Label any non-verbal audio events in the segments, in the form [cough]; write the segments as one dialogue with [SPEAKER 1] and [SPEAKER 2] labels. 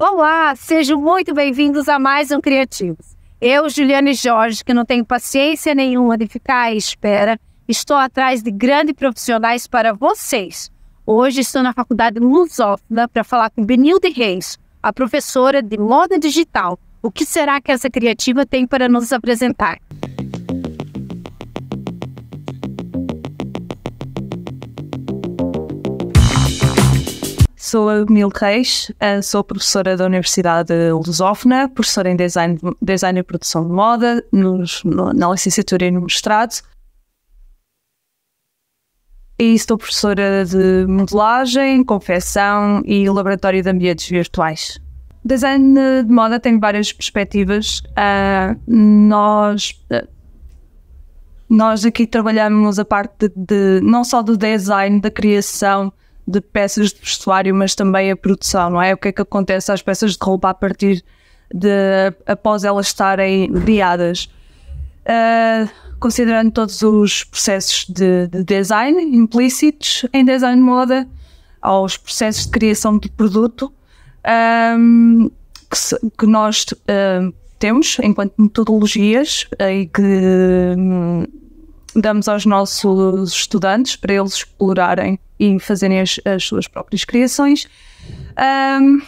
[SPEAKER 1] Olá, sejam muito bem-vindos a mais um Criativos. Eu, Juliane Jorge, que não tenho paciência nenhuma de ficar à espera, estou atrás de grandes profissionais para vocês. Hoje estou na Faculdade Lusófona para falar com Benilde Reis, a professora de moda digital. O que será que essa criativa tem para nos apresentar?
[SPEAKER 2] sou a Mil Reis, eh, sou professora da Universidade Lusófona, professora em design, design e produção de moda, nos, na licenciatura e no mestrado. E estou professora de modelagem, confecção e laboratório de ambientes virtuais. Design de moda tem várias perspectivas. Uh, nós eh, nós aqui trabalhamos a parte de, de, não só do design, da criação, de peças de vestuário, mas também a produção, não é? O que é que acontece às peças de roupa a partir de após elas estarem criadas? Uh, ah, considerando todos os processos de, de, design implícitos em design de moda, aos processos de criação de produto um, que, se, que, nós uh, temos enquanto metodologias uh, e que um, damos aos nossos estudantes para eles explorarem e fazerem as, as suas próprias criações. Um,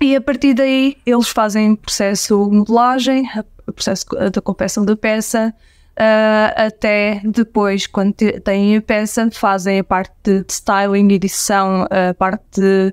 [SPEAKER 2] e a partir daí eles fazem o processo de modelagem, processo da compressão da peça, uh, até depois, quando têm a peça, fazem a parte de, de styling, edição, a parte de, uh,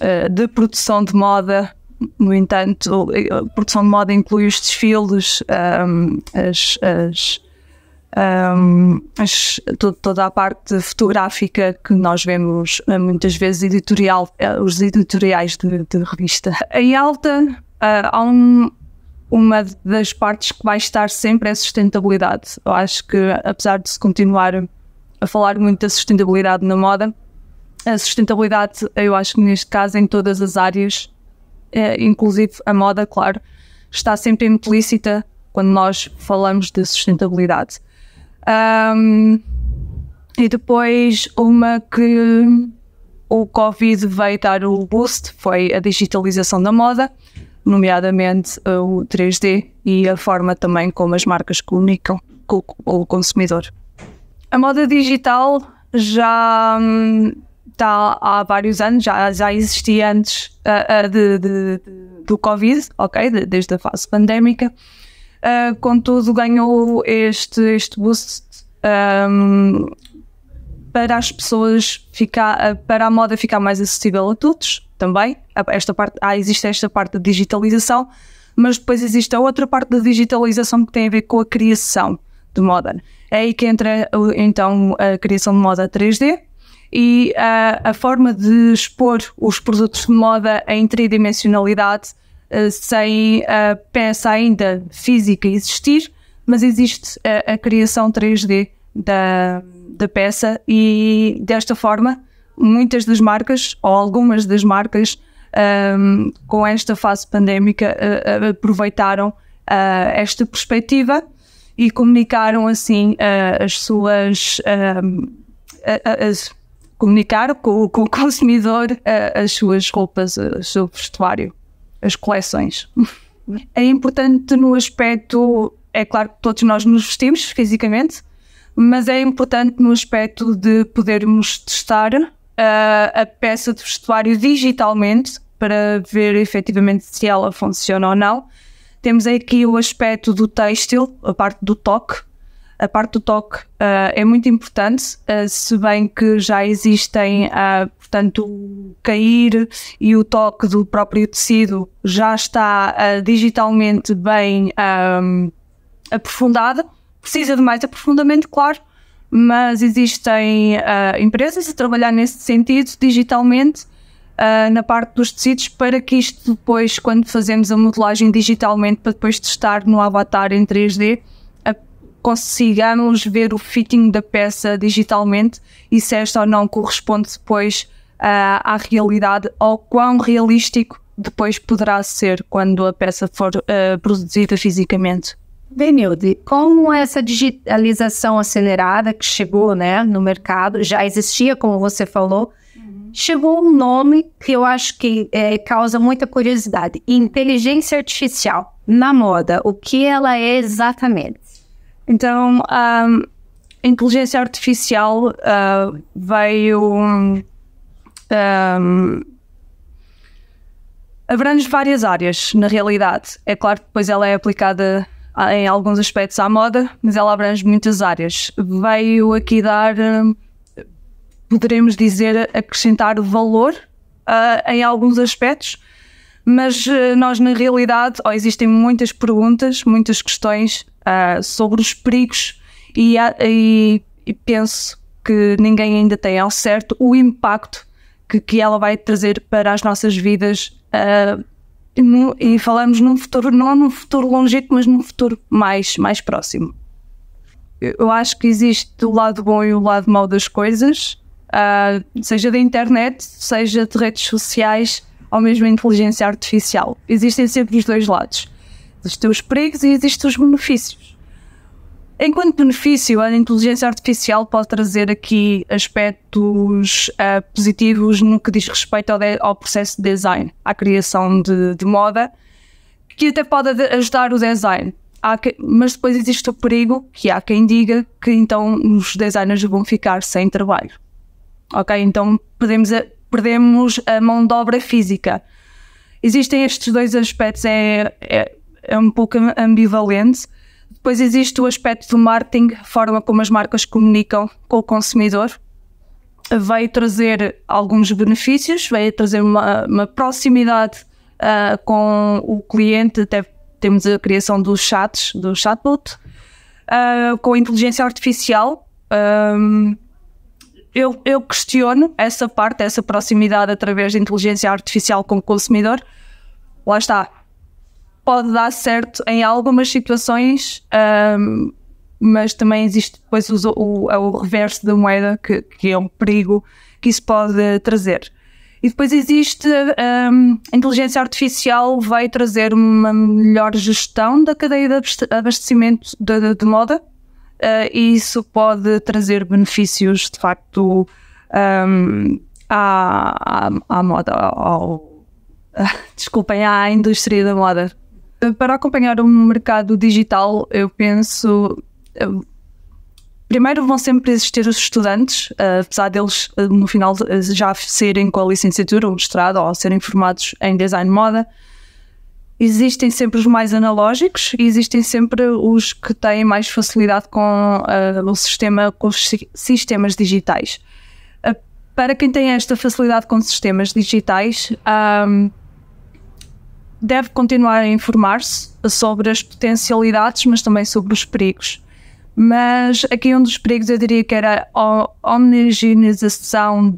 [SPEAKER 2] ah, de produção de moda, no entanto, eh, a produção de moda inclui os desfiles, um, as, as, um, as, toda a parte fotográfica que nós vemos eh, muitas vezes editorial, eh, os editoriais de, de revista. Em alta, uh, há um, uma das partes que vai estar sempre é a sustentabilidade. Eu acho que, apesar de se continuar a falar muito da sustentabilidade na moda, a sustentabilidade, eu acho que neste caso, em todas as áreas, é, inclusive a moda, claro, está sempre implícita quando nós falamos de sustentabilidade. Um, e depois uma que o Covid veio dar o boost foi a digitalização da moda, nomeadamente eh, o 3D e a forma também como as marcas comunicam com o consumidor. A moda digital já está hum, há vários anos, já, já existia antes uh, uh, de, de, de, do Covid, ok? desde a fase pandémica. Uh, contudo, ganhou este, este boost um, para as pessoas ficar, ah, para a moda ficar mais acessível a todos também. Esta parte, ah, existe esta parte da digitalização, mas depois existe a outra parte da digitalização que tem a ver com a criação de moda. É aí que entra então a criação de moda 3D e a, a forma de expor os produtos de moda em tridimensionalidade eh, sem a eh, peça ainda física existir, mas existe a, eh, a criação 3D da, da peça e desta forma muitas das marcas ou algumas das marcas um, ehm, com esta fase pandémica uh, aproveitaram uh, esta perspectiva e comunicaram assim uh, as suas ehm, comunicar com, com, o consumidor as suas roupas, o seu vestuário as coleções. [laughs] É importante no aspecto, é claro que todos nós nos vestimos fisicamente, mas é importante no aspecto de podermos testar uh, a peça de vestuário digitalmente para ver efetivamente se ela funciona ou não. Temos aqui o aspecto do têxtil, a parte do toque, a parte do toque uh, é muito importante, uh, se bem que já existem, uh, portanto, o cair e o toque do próprio tecido já está digitalmente bem um, aprofundado. Precisa de mais aprofundamento, claro, mas existem empresas a trabalhar nesse sentido digitalmente na parte dos tecidos para que isto depois, quando fazemos a modelagem digitalmente, para depois testar no avatar em 3D, consigamos ver o fitting da peça digitalmente e se esta ou não corresponde depois uh, à realidade ou quão realístico depois poderá ser quando a peça for uh, produzida fisicamente.
[SPEAKER 1] Benilde, com essa digitalização acelerada que chegou né, no mercado, já existia, como você falou, uhum. chegou um nome que eu acho que é, causa muita curiosidade: inteligência artificial na moda. O que ela é exatamente? Então, um, a inteligência artificial uh,
[SPEAKER 2] veio. Um, abrange várias áreas, na realidade. É claro que depois ela é aplicada em alguns aspectos à moda, mas ela abrange muitas áreas. Veio aqui dar, ah, poderemos dizer, acrescentar valor uh, em alguns aspectos, mas eh, nós na realidade oh, existem muitas perguntas, muitas questões uh, sobre os perigos e, e, e, penso que ninguém ainda tem ao certo o impacto que, que ela vai trazer para as nossas vidas uh, no, e falamos num futuro, não num futuro longínquo, mas num futuro mais, mais próximo. Eu acho que existe o lado bom e o lado mau das coisas, uh, seja da internet, seja de redes sociais, ou mesmo a inteligência artificial. Existem sempre os dois lados. Existem os perigos e existem os benefícios. Enquanto benefício, a inteligência artificial pode trazer aqui aspectos uh, positivos no que diz respeito ao, de, ao processo de design, à criação de, de, moda, que até pode ajudar o design. Que, mas depois existe o perigo que há quem diga que então os designers vão ficar sem trabalho. Ok? Então podemos perdemos a mão de obra física. Existem estes dois aspectos, é, é, é um pouco ambivalente. Depois existe o aspecto do marketing, a forma como as marcas comunicam com o consumidor. Veio trazer alguns benefícios, veio trazer uma, uma proximidade uh, com o cliente, até temos a criação dos chats, do chatbot, uh, com a inteligência artificial. Ah, eu, eu questiono essa parte, essa proximidade através de inteligência artificial com o consumidor. Lá está. Pode dar certo em algumas situações, um, mas também existe depois o, o, é o reverso da moeda, que, que, é um perigo que isso pode trazer. E depois existe um, a inteligência artificial vai trazer uma melhor gestão da cadeia de abastecimento de, de, de moda, eh, e isso pode trazer benefícios de facto um, ehm, à, à, à, moda, ao, [laughs] desculpem, à indústria da moda. Para acompanhar o mercado digital, eu penso. Eu, primeiro vão sempre existir os estudantes, uh, apesar deles uh, no final já serem com a licenciatura ou mestrado ou serem formados em design moda, Existem sempre os mais analógicos e existem sempre os que têm mais facilidade com uh, o sistema, com os sistemas digitais. Uh, para quem tem esta facilidade com sistemas digitais, um, deve continuar a informar-se sobre as potencialidades, mas também sobre os perigos. Mas aqui um dos perigos eu diria que era a homogeneização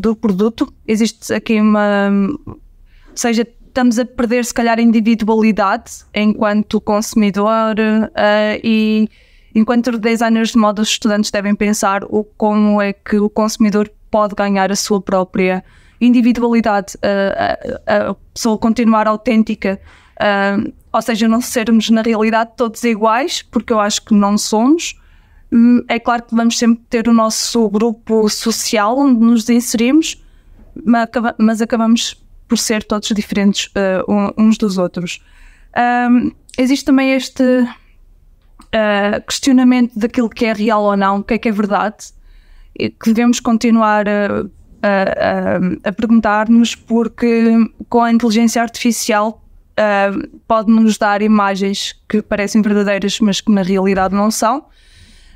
[SPEAKER 2] do produto. Existe aqui uma. Ou seja, estamos a perder, se calhar, individualidade enquanto consumidor uh, e enquanto designers de moda, os estudantes devem pensar o, como é que o consumidor pode ganhar a sua própria individualidade, a, eh, a, eh, a pessoa continuar autêntica. Uh, ou seja, não sermos na realidade todos iguais, porque eu acho que não somos. É claro que vamos sempre ter o nosso grupo social onde nos inserimos, mas acabamos por ser todos diferentes uh, uns dos outros. Um, existe também este uh, questionamento daquilo que é real ou não, o que é que é verdade, que devemos continuar a, a, a perguntar-nos, porque com a inteligência artificial uh, pode-nos dar imagens que parecem verdadeiras, mas que na realidade não são.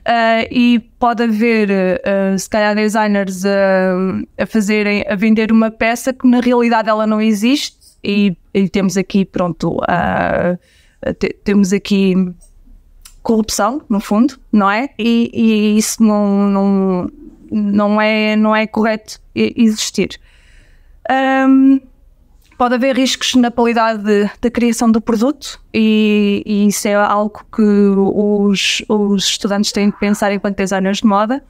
[SPEAKER 2] Uh, e pode haver, uh, se calhar, designers uh, a fazerem, a vender uma peça que na realidade ela não existe e, e temos aqui, pronto, te, temos aqui corrupção, no fundo, não é? E, e isso não, não, não, é, não é correto existir. Um, Pode haver riscos na qualidade da criação do produto e, e, isso é algo que os, os estudantes têm que pensar enquanto designers de moda.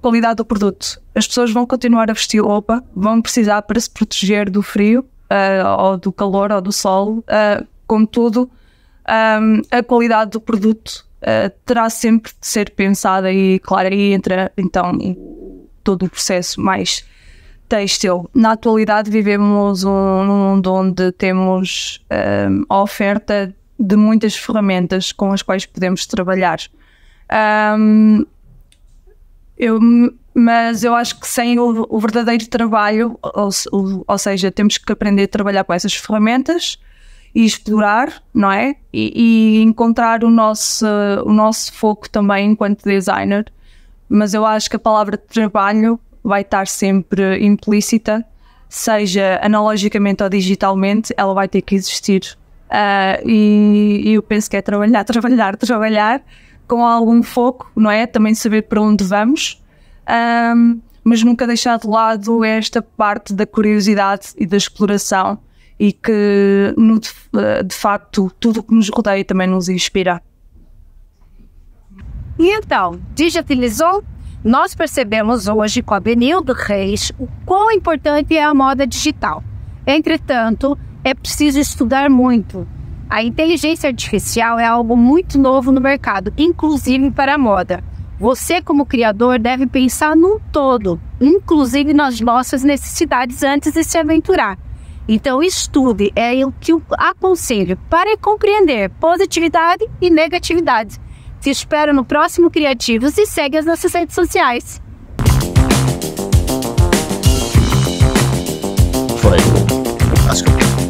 [SPEAKER 2] Qualidade do produto. As pessoas vão continuar a vestir roupa, vão precisar para se proteger do frio uh, ou do calor ou do sol. Uh, contudo, um, ah, a qualidade do produto uh, terá sempre de ser pensada e, claro, aí entra então todo o processo mais têxtil. Na atualidade, vivemos um, mundo onde temos um, a oferta de muitas ferramentas com as quais podemos trabalhar. Um, eu, mas eu acho que sem o, o verdadeiro trabalho, ou, ou, seja, temos que aprender a trabalhar com essas ferramentas e explorar, não é? E, e encontrar o nosso, o nosso foco também enquanto designer. Mas eu acho que a palavra trabalho vai estar sempre implícita, seja analogicamente ou digitalmente, ela vai ter que existir. Uh, e, e eu penso que é trabalhar, [laughs] trabalhar, trabalhar com algum foco, não é? Também saber para onde vamos, um, mas nunca deixar de lado esta parte da curiosidade e da exploração e que, no, de, ah, de facto, tudo o que nos rodeia também nos inspira.
[SPEAKER 1] E então, digitalizou nós percebemos hoje com a Benildo Reis o quão importante é a moda digital. Entretanto, é preciso estudar muito. A inteligência artificial é algo muito novo no mercado, inclusive para a moda. Você, como criador, deve pensar num todo, inclusive nas nossas necessidades antes de se aventurar. Então, estude, é o que eu aconselho para compreender positividade e negatividade te espero no próximo Criativos e segue as nossas redes sociais. Foi. Acho que